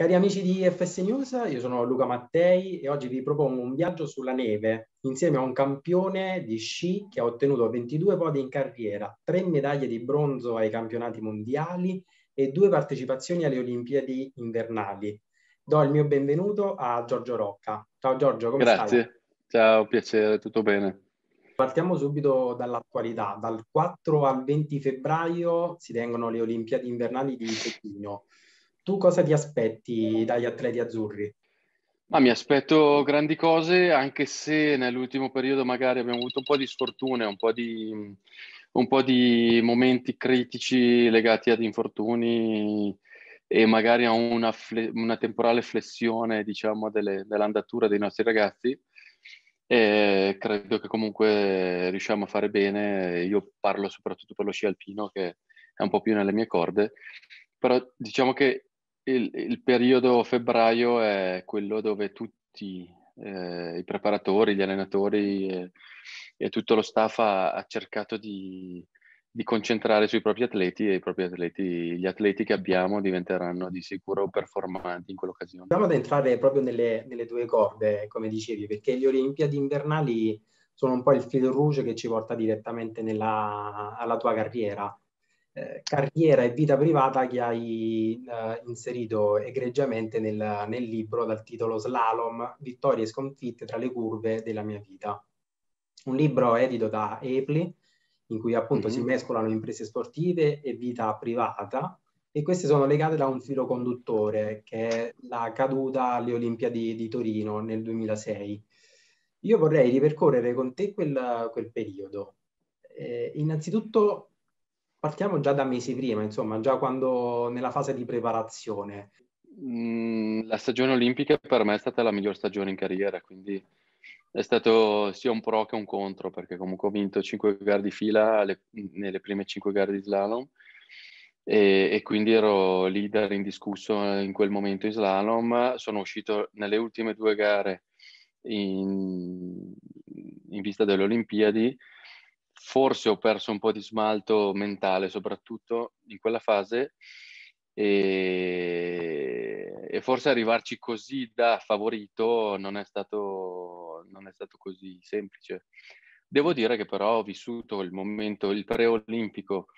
Cari amici di FS News, io sono Luca Mattei e oggi vi propongo un viaggio sulla neve insieme a un campione di sci che ha ottenuto 22 podi in carriera, 3 medaglie di bronzo ai campionati mondiali e 2 partecipazioni alle Olimpiadi invernali. Do il mio benvenuto a Giorgio Rocca. Ciao Giorgio, come Grazie. stai? Grazie, ciao, piacere, tutto bene. Partiamo subito dall'attualità. Dal 4 al 20 febbraio si tengono le Olimpiadi invernali di Pechino. Tu cosa ti aspetti dagli atleti azzurri? Ma mi aspetto grandi cose, anche se nell'ultimo periodo magari abbiamo avuto un po' di sfortune, un po' di, un po di momenti critici legati ad infortuni e magari a una, una temporale flessione diciamo, delle, dell'andatura dei nostri ragazzi. E credo che comunque riusciamo a fare bene. Io parlo soprattutto per lo sci alpino, che è un po' più nelle mie corde, però diciamo che il, il periodo febbraio è quello dove tutti eh, i preparatori, gli allenatori eh, e, tutto lo staff ha, ha cercato di, di, concentrare sui propri atleti e i propri atleti, gli atleti che abbiamo diventeranno di sicuro performanti in quell'occasione. Andiamo ad entrare proprio nelle, nelle due corde, come dicevi, perché le Olimpiadi invernali sono un po' il filo rouge che ci porta direttamente nella, alla tua carriera. Eh, carriera e vita privata che hai eh, inserito egregiamente nel, nel, libro dal titolo Slalom, vittorie e sconfitte tra le curve della mia vita. Un libro edito da Epli, in cui appunto mm-hmm. si mhm. mescolano imprese sportive e vita privata, e queste sono legate da un filo conduttore, che è la caduta alle Olimpiadi di Torino nel 2006. Io vorrei ripercorrere con te quel, quel periodo. Eh, innanzitutto Partiamo già da mesi prima, insomma, già quando nella fase di preparazione. Mm, la stagione olimpica per me è stata la miglior stagione in carriera, quindi è stato sia un pro che un contro, perché comunque ho vinto 5 gare di fila alle, nelle prime 5 gare di slalom e, e, quindi ero leader indiscusso in quel momento in slalom. Sono uscito nelle ultime due gare in, in vista delle Olimpiadi forse ho perso un po' di smalto mentale, soprattutto in quella fase, e, e forse arrivarci così da favorito non è, stato, non è stato così semplice. Devo dire che però ho vissuto il momento, il preolimpico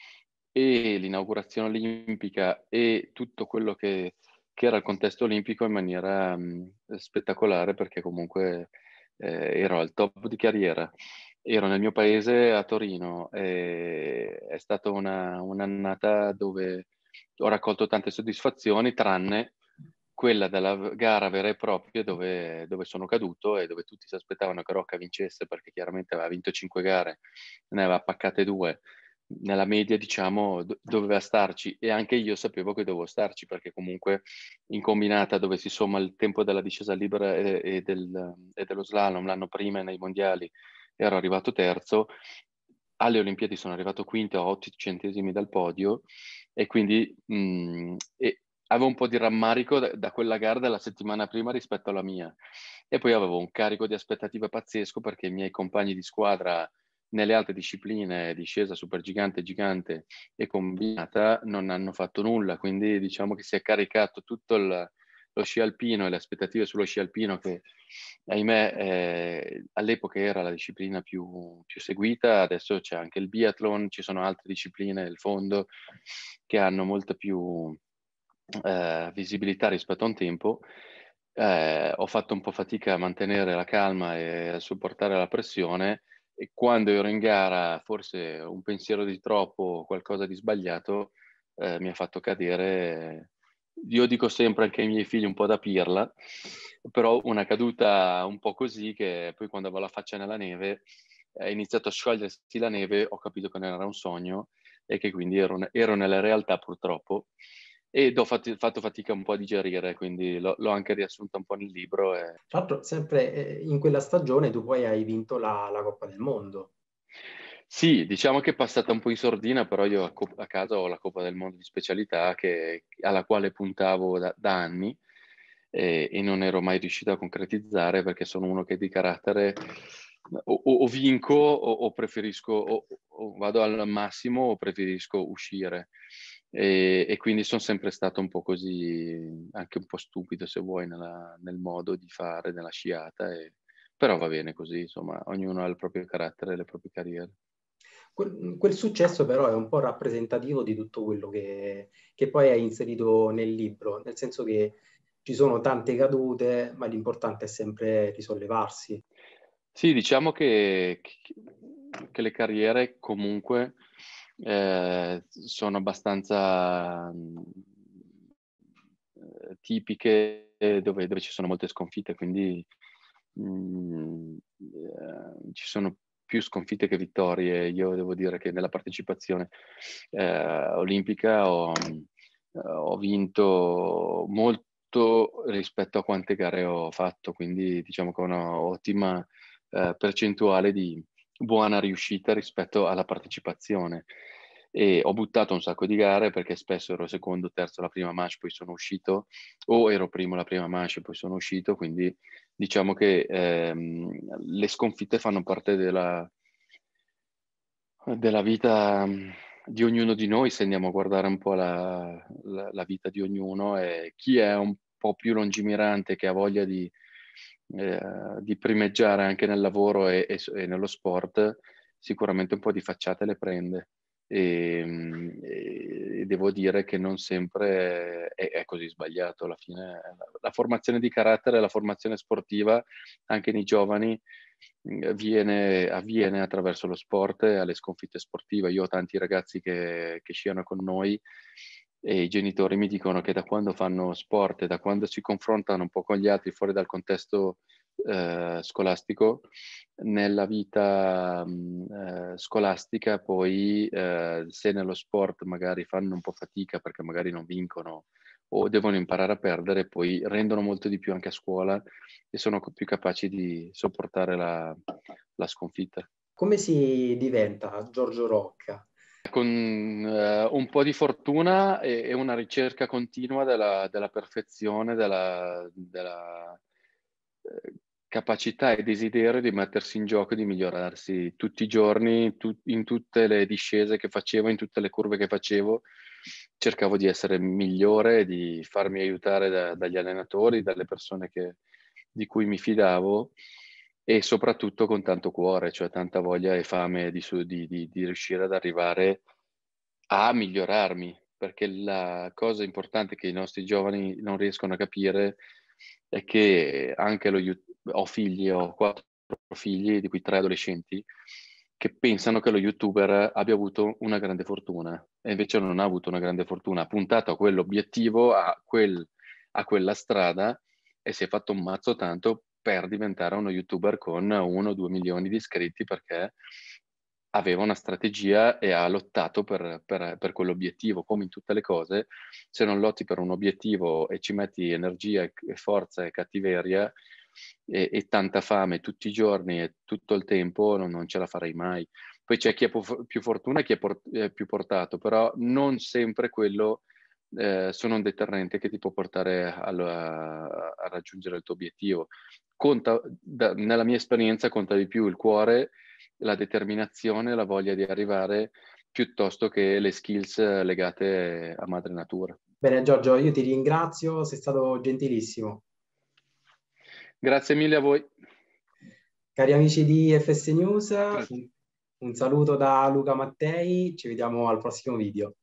e l'inaugurazione olimpica e tutto quello che, che era il contesto olimpico in maniera mh, spettacolare perché comunque eh, ero al top di carriera ero nel mio paese a Torino e è stata una, un'annata dove ho raccolto tante soddisfazioni, tranne quella della gara vera e propria dove, dove, sono caduto e dove tutti si aspettavano che Rocca vincesse perché chiaramente aveva vinto 5 gare, ne aveva paccate due. Nella media, diciamo, doveva starci e anche io sapevo che dovevo starci perché comunque in combinata dove si somma il tempo della discesa libera e, e, del, e dello slalom l'anno prima nei mondiali ero arrivato terzo, alle Olimpiadi sono arrivato quinto a 8 centesimi dal podio e quindi mh, mm, e avevo un po' di rammarico da, da quella gara della settimana prima rispetto alla mia e poi avevo un carico di aspettativa pazzesco perché i miei compagni di squadra nelle altre discipline, discesa super gigante, gigante e combinata, non hanno fatto nulla, quindi diciamo che si è caricato tutto il, lo sci alpino e le aspettative sullo sci alpino che ahimè eh, all'epoca era la disciplina più, più, seguita, adesso c'è anche il biathlon, ci sono altre discipline del fondo che hanno molta più eh, visibilità rispetto a un tempo. Eh, ho fatto un po' fatica a mantenere la calma e a sopportare la pressione e quando ero in gara forse un pensiero di troppo, o qualcosa di sbagliato, eh, mi ha fatto cadere io dico sempre anche ai miei figli un po' da pirla, però una caduta un po' così che poi quando avevo la faccia nella neve è iniziato a sciogliersi la neve, ho capito che non era un sogno e che quindi ero, ero nella realtà purtroppo ed ho fatti, fatto fatica un po' a digerire, quindi l'ho, l'ho anche riassunta un po' nel libro. E... Tra l'altro sempre eh, in quella stagione tu poi hai vinto la, la Coppa del Mondo. Sì, diciamo che è passata un po' in sordina, però io a, co- a casa ho la Coppa del Mondo di specialità che, alla quale puntavo da, da anni eh, e non ero mai riuscito a concretizzare perché sono uno che di carattere o, o, o vinco o, o preferisco, o, vado al massimo o preferisco uscire. E, e, quindi sono sempre stato un po' così, anche un po' stupido se vuoi, nella, nel modo di fare, nella sciata. E, però va bene così, insomma, ognuno ha il proprio carattere le proprie carriere. Quel, mm, quel, successo però è un po' rappresentativo di tutto quello che, che poi hai inserito nel libro, nel senso che ci sono tante cadute, ma l'importante è sempre risollevarsi. Sì, diciamo che, che le carriere comunque eh, sono abbastanza mm, tipiche eh, dove, dove, ci sono molte sconfitte, quindi mh, mm, eh, ci sono più sconfitte che vittorie. Io devo dire che nella partecipazione eh, olimpica ho, eh, ho, vinto molto rispetto a quante gare ho fatto, quindi diciamo che ho un'ottima eh, percentuale di buona riuscita rispetto alla partecipazione e ho buttato un sacco di gare perché spesso ero secondo, terzo la prima manche, poi sono uscito, o ero primo la prima manche, poi sono uscito, quindi diciamo che ehm, le sconfitte fanno parte della, della vita mm, di ognuno di noi, se andiamo a guardare un po' la, la, la vita di ognuno, e chi è un po' più lungimirante, che ha voglia di, eh, di primeggiare anche nel lavoro e, e, e nello sport, sicuramente un po' di facciate le prende. Ehm, e, e, devo dire che non sempre è, è così sbagliato alla fine. La, la, formazione di carattere, la formazione sportiva anche nei giovani viene, avviene attraverso lo sport e alle sconfitte sportive. Io ho tanti ragazzi che, che sciano con noi e i genitori mi dicono che da quando fanno sport e da quando si confrontano un po' con gli altri fuori dal contesto eh, scolastico, nella vita mh, eh, scolastica poi eh, se nello sport magari fanno un po' fatica perché magari non vincono o devono imparare a perdere, poi rendono molto di più anche a scuola e sono più capaci di sopportare la, la sconfitta. Come si diventa Giorgio Rocca? Con uh, un po' di fortuna e, e una ricerca continua della, della perfezione, della, della, capacità e desiderio di mettersi in gioco e di migliorarsi tutti i giorni, tu, in tutte le discese che facevo, in tutte le curve che facevo, cercavo di essere migliore, di farmi aiutare da, dagli allenatori, dalle persone che, di cui mi fidavo e soprattutto con tanto cuore, cioè tanta voglia e fame di, di, di, di riuscire ad arrivare a migliorarmi, perché la cosa importante che i nostri giovani non riescono a capire è che anche lo, ho figli, ho quattro figli, di cui tre adolescenti, che pensano che lo youtuber abbia avuto una grande fortuna e invece non ha avuto una grande fortuna, ha puntato a quell'obiettivo, a, quel, a quella strada e si è fatto un mazzo tanto per diventare uno youtuber con uno o due milioni di iscritti perché aveva una strategia e ha lottato per, per, per, quell'obiettivo, come in tutte le cose, se non lotti per un obiettivo e ci metti energia e forza e cattiveria, e, e tanta fame tutti i giorni e tutto il tempo non, non ce la farei mai. Poi c'è chi ha più fortuna e chi è, port- è, eh, più portato, però non sempre quello eh, sono un deterrente che ti può portare a, a, a raggiungere il tuo obiettivo. Conta, da, nella mia esperienza conta di più il cuore, la determinazione, la voglia di arrivare piuttosto che le skills eh, legate a madre natura. Bene Giorgio, io ti ringrazio, sei stato gentilissimo. Grazie mille a voi. Cari amici di FS News, Grazie. un saluto da Luca Mattei, ci vediamo al prossimo video.